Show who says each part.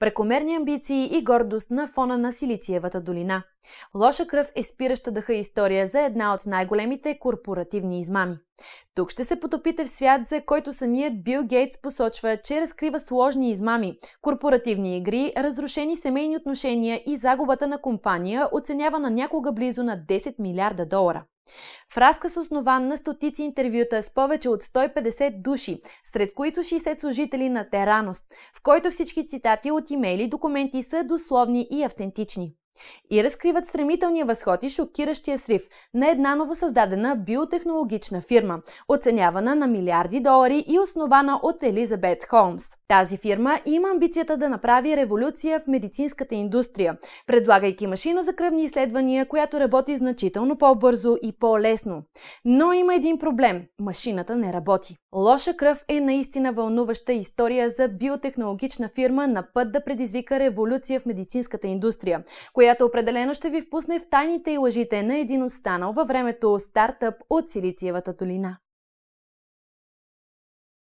Speaker 1: Прекомерни амбиции и гордост на фона на Силициевата долина. Лоша кръв е спираща дъха история за една от най-големите корпоративни измами. Тук ще се потопите в свят, за който самият Бил Гейтс посочва, че разкрива сложни измами, корпоративни игри, разрушени семейни отношения и загубата на компания, оценявана някога близо на 10 милиарда долара. В разказ основан на стотици интервюта с повече от 150 души, сред които 60 служители на Тераност, в който всички цитати от имейли документи са дословни и автентични. И разкриват стремителния възход и шокиращия срив на една новосъздадена биотехнологична фирма, оценявана на милиарди долари и основана от Елизабет Холмс. Тази фирма има амбицията да направи революция в медицинската индустрия, предлагайки машина за кръвни изследвания, която работи значително по-бързо и по-лесно. Но има един проблем – машината не работи. Лоша кръв е наистина вълнуваща история за биотехнологична фирма на път да предизвика революция в медицинската индустрия, която определено ще ви впусне в тайните и лъжите на един останал във времето стартъп от Силициевата долина.